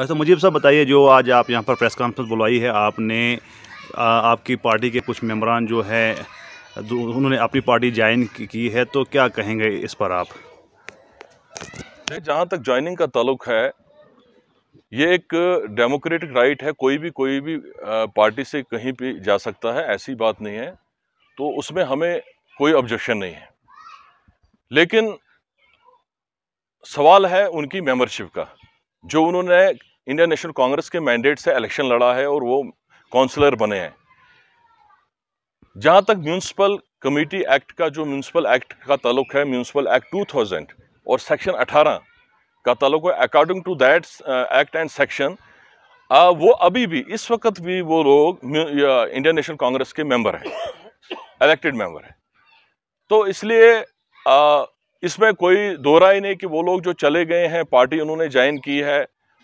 अच्छा मुझे साहब बताइए जो आज आप यहाँ पर प्रेस कॉन्फ्रेंस बुलवाई है आपने आ, आपकी पार्टी के कुछ मेम्बरान जो है उन्होंने अपनी पार्टी ज्वाइन की है तो क्या कहेंगे इस पर आप जहाँ तक ज्वाइनिंग का ताल्लुक है ये एक डेमोक्रेटिक राइट है कोई भी कोई भी पार्टी से कहीं भी जा सकता है ऐसी बात नहीं है तो उसमें हमें कोई ऑब्जेक्शन नहीं है लेकिन सवाल है उनकी मेंबरशिप का जो उन्होंने इंडियन नेशनल कांग्रेस के मैंडेट से इलेक्शन लड़ा है और वो काउंसलर बने हैं जहाँ तक म्यूनसिपल कमेटी एक्ट का जो म्यूनसिपल एक्ट का ताल्लुक है म्यूनसिपल एक्ट 2000 और सेक्शन 18 का ताल्लुक है according to that act and section वो अभी भी इस वक्त भी वो लोग इंडियन नेशनल कांग्रेस के मेंबर हैं इलेक्टेड मेंबर हैं तो इसलिए uh, इसमें कोई दोहरा ही नहीं कि वो लोग जो चले गए हैं पार्टी उन्होंने ज्वाइन की है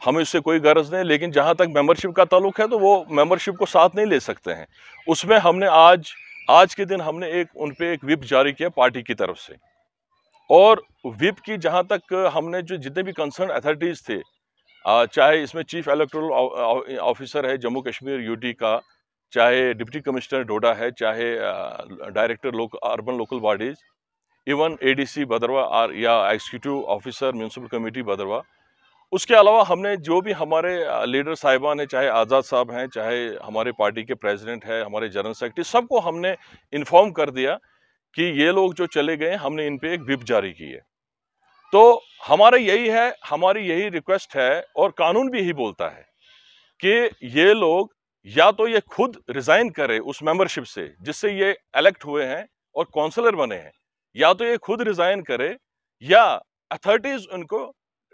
हमें उससे कोई गरज नहीं लेकिन जहाँ तक मेंबरशिप का ताल्लुक है तो वो मेंबरशिप को साथ नहीं ले सकते हैं उसमें हमने आज आज के दिन हमने एक उन पर एक विप जारी किया पार्टी की तरफ से और विप की जहाँ तक हमने जो जितने भी कंसर्न अथॉरिटीज़ थे चाहे इसमें चीफ इलेक्ट्रल ऑफिसर है जम्मू कश्मीर यूटी का चाहे डिप्टी कमिश्नर डोडा है चाहे डायरेक्टर लोक urban local bodies even ADC Bhaderwah आर या executive officer municipal committee Bhaderwah उसके अलावा हमने जो भी हमारे लीडर साहिबान हैं चाहे आज़ाद साहब हैं चाहे हमारे पार्टी के प्रेसिडेंट हैं हमारे जनरल सेक्रेटरी सबको हमने इन्फॉर्म कर दिया कि ये लोग जो चले गए हमने इन पर एक विप जारी की है तो हमारा यही है हमारी यही रिक्वेस्ट है और कानून भी यही बोलता है कि ये लोग या तो ये खुद रिज़ाइन करे उस मेंबरशिप से जिससे ये इलेक्ट हुए हैं और काउंसलर बने हैं या तो ये खुद रिज़ाइन करे या अथॉरिटीज़ उनको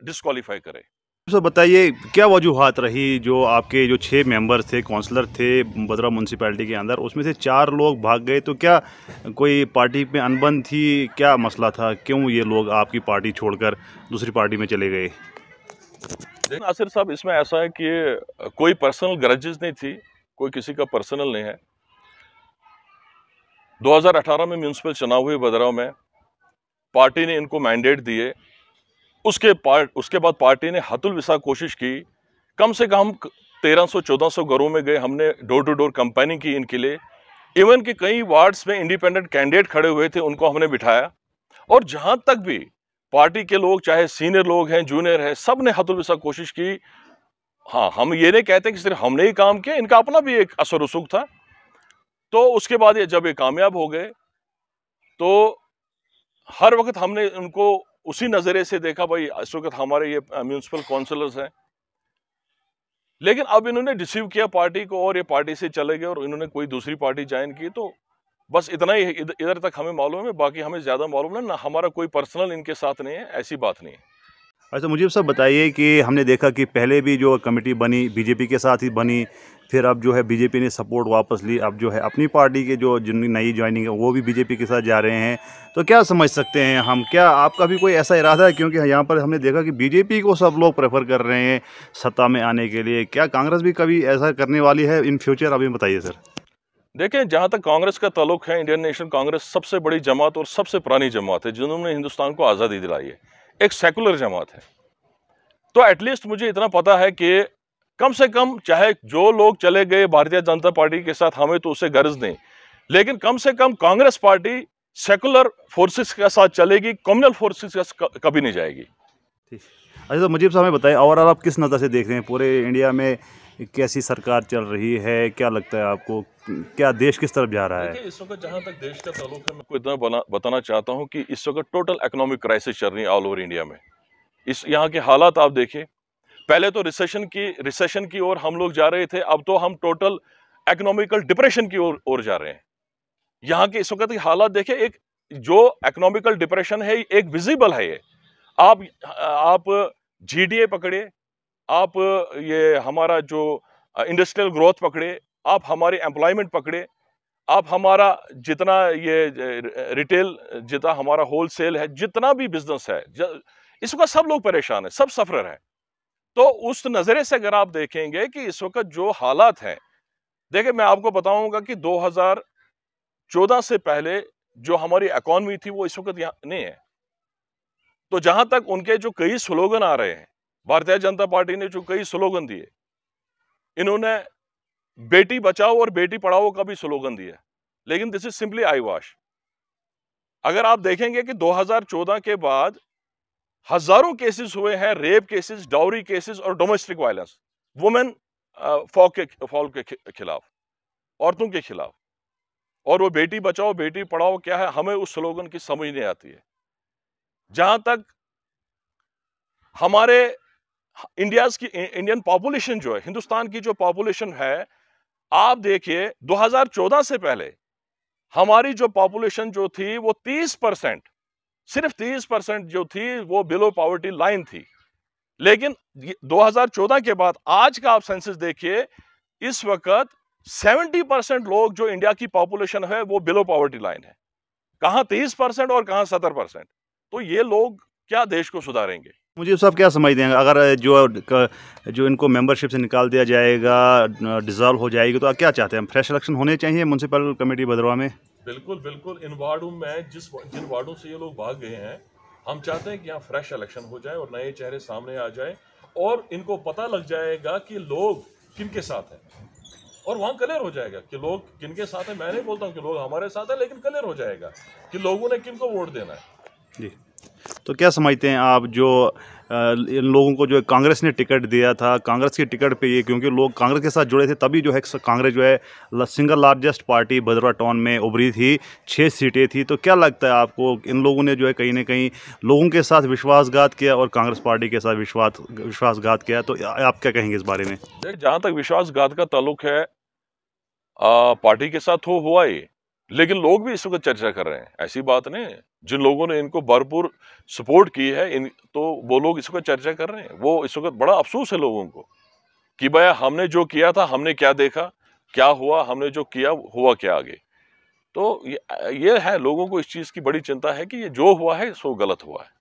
डिस्कालीफाई करे सर बताइए क्या वजूहत रही जो आपके जो छः मेंबर थे काउंसलर थे बदरा म्यूनसिपैलिटी के अंदर उसमें से चार लोग भाग गए तो क्या कोई पार्टी में अनबन थी क्या मसला था क्यों ये लोग आपकी पार्टी छोड़कर दूसरी पार्टी में चले गए देखिए नासिर साहब इसमें ऐसा है कि कोई पर्सनल ग्रजेज नहीं थी कोई किसी का पर्सनल नहीं है 2018 में म्यूनसिपल चुनाव हुए बदराव में पार्टी ने इनको मैंडेट दिए उसके पार्ट उसके बाद पार्टी ने हतुल विसा कोशिश की कम से कम 1300-1400 घरों में गए हमने डोर टू डोर कंपेनिंग की इनके लिए इवन कि कई वार्ड्स में इंडिपेंडेंट कैंडिडेट खड़े हुए थे उनको हमने बिठाया और जहां तक भी पार्टी के लोग चाहे सीनियर लोग हैं जूनियर हैं सब ने हतुल विसा कोशिश की हाँ हम ये नहीं कहते कि सिर्फ हमने ही काम किया इनका अपना भी एक असर रसुख था तो उसके बाद ये जब ये कामयाब हो गए तो हर वक्त हमने उनको उसी नजरे से देखा भाई इस वक्त हमारे ये म्यूनसिपल काउंसिलर्स हैं लेकिन अब इन्होंने रिसीव किया पार्टी को और ये पार्टी से चले गए और इन्होंने कोई दूसरी पार्टी ज्वाइन की तो बस इतना ही इधर तक हमें मालूम है बाकी हमें ज़्यादा मालूम है ना हमारा कोई पर्सनल इनके साथ नहीं है ऐसी बात नहीं है अच्छा मुझे सब बताइए कि हमने देखा कि पहले भी जो कमेटी बनी बीजेपी के साथ ही बनी फिर अब जो है बीजेपी ने सपोर्ट वापस ली अब जो है अपनी पार्टी के जो जिन नई ज्वाइनिंग है वो भी बीजेपी के साथ जा रहे हैं तो क्या समझ सकते हैं हम क्या आपका भी कोई ऐसा इरादा है क्योंकि यहाँ पर हमने देखा कि बीजेपी को सब लोग प्रेफर कर रहे हैं सत्ता में आने के लिए क्या कांग्रेस भी कभी ऐसा करने वाली है इन फ्यूचर अभी बताइए सर देखें जहाँ तक कांग्रेस का ताल्लुक है इंडियन नेशनल कांग्रेस सबसे बड़ी जमात और सबसे पुरानी जमात है जिन्होंने हिंदुस्तान को आज़ादी दिलाई है एक सेकुलर जमात है तो एटलीस्ट मुझे इतना पता है कि कम से कम चाहे जो लोग चले गए भारतीय जनता पार्टी के साथ हमें तो उसे गर्ज नहीं लेकिन कम से कम कांग्रेस पार्टी सेकुलर फोर्सेस के साथ चलेगी कम्युनल फोर्सेस के कभी नहीं जाएगी अच्छा तो मुजीब साहब बताएं और आप किस नज़र से देख रहे हैं पूरे इंडिया में कैसी सरकार चल रही है क्या लगता है आपको क्या देश किस तरफ जा रहा है इस वक्त जहाँ तक देश का ताल्लुक है मैं आपको इतना बताना चाहता हूँ कि इस वक्त टोटल इकोनॉमिक क्राइसिस चल रही है ऑल ओवर इंडिया में इस यहाँ के हालात आप देखिए पहले तो रिसेशन की रिसेशन की ओर हम लोग जा रहे थे अब तो हम टोटल इकोनॉमिकल डिप्रेशन की ओर जा रहे हैं यहाँ के इस वक्त हालात देखे एक जो इकोनॉमिकल डिप्रेशन है एक विजिबल है ये आप आप जीडीए पकड़े आप ये हमारा जो इंडस्ट्रियल ग्रोथ पकड़े आप हमारी एम्प्लॉयमेंट पकड़े आप हमारा जितना ये रिटेल जितना हमारा होल सेल है जितना भी बिजनेस है इस वक्त सब लोग परेशान हैं सब सफर हैं तो उस नज़रे से अगर आप देखेंगे कि इस वक्त जो हालात हैं देखिए मैं आपको बताऊंगा कि 2014 से पहले जो हमारी इकॉनमी थी वो इस वक्त यहाँ नहीं है तो जहां तक उनके जो कई स्लोगन आ रहे हैं भारतीय जनता पार्टी ने जो कई स्लोगन दिए इन्होंने बेटी बचाओ और बेटी पढ़ाओ का भी स्लोगन दिया लेकिन this is simply eyewash अगर आप देखेंगे कि 2014 के बाद हजारों केसेस हुए हैं रेप केसेस डाउरी केसेस और डोमेस्टिक वायलेंस वुमेन फॉक के फॉल के खिलाफ औरतों के खिलाफ और वो बेटी बचाओ बेटी पढ़ाओ क्या है हमें उस स्लोगन की समझ नहीं आती है जहां तक हमारे इंडियाज की इंडियन पॉपुलेशन जो है हिंदुस्तान की जो पॉपुलेशन है आप देखिए 2014 से पहले हमारी जो पॉपुलेशन जो थी वो 30 परसेंट सिर्फ 30 परसेंट जो थी वो बिलो पॉवर्टी लाइन थी लेकिन 2014 के बाद आज का आप सेंसिस देखिए इस वक्त 70 परसेंट लोग जो इंडिया की पॉपुलेशन है वो बिलो पॉवर्टी लाइन है कहां 30 परसेंट और कहा 70 परसेंट तो ये लोग क्या देश को सुधारेंगे मुझे सब क्या समझते हैं अगर जो जो इनको मेंबरशिप से निकाल दिया जाएगा डिजॉल्व हो जाएगी तो आप क्या चाहते हैं फ्रेश इलेक्शन होने चाहिए म्यूनसिपल कमेटी भद्रवा में बिल्कुल बिल्कुल इन वार्डों में जिस जिन वार्डों से ये लोग भाग गए हैं हम चाहते हैं कि यहाँ फ्रेश इलेक्शन हो जाए और नए चेहरे सामने आ जाए और इनको पता लग जाएगा कि लोग किन के साथ हैं और वहाँ क्लियर हो जाएगा कि लोग किन के साथ हैं मैं नहीं बोलता हूँ कि लोग हमारे साथ हैं लेकिन क्लियर हो जाएगा कि लोगों ने किन को वोट देना है जी तो क्या समझते हैं आप जो इन लोगों को जो कांग्रेस ने टिकट दिया था कांग्रेस की टिकट पे ये क्योंकि लोग कांग्रेस के साथ जुड़े थे तभी जो है कांग्रेस जो है single largest party Bhaderwah town में उभरी थी छः सीटें थी तो क्या लगता है आपको इन लोगों ने जो है कहीं ना कहीं लोगों के साथ विश्वासघात किया और कांग्रेस पार्टी के साथ विश्वास विश्वासघात किया तो आप क्या कहेंगे इस बारे में जहाँ तक विश्वासघात का ताल्लुक है आ, पार्टी के साथ हो हुआ ही लेकिन लोग भी इस वक्त चर्चा कर रहे हैं ऐसी बात नहीं जिन लोगों ने इनको भरपूर सपोर्ट की है इन तो वो लोग इस वक्त चर्चा कर रहे हैं वो इस वक्त बड़ा अफसोस है लोगों को कि भैया हमने जो किया था हमने क्या देखा क्या हुआ हमने जो किया हुआ क्या आगे तो ये, ये है लोगों को इस चीज़ की बड़ी चिंता है कि ये जो हुआ है सो गलत हुआ है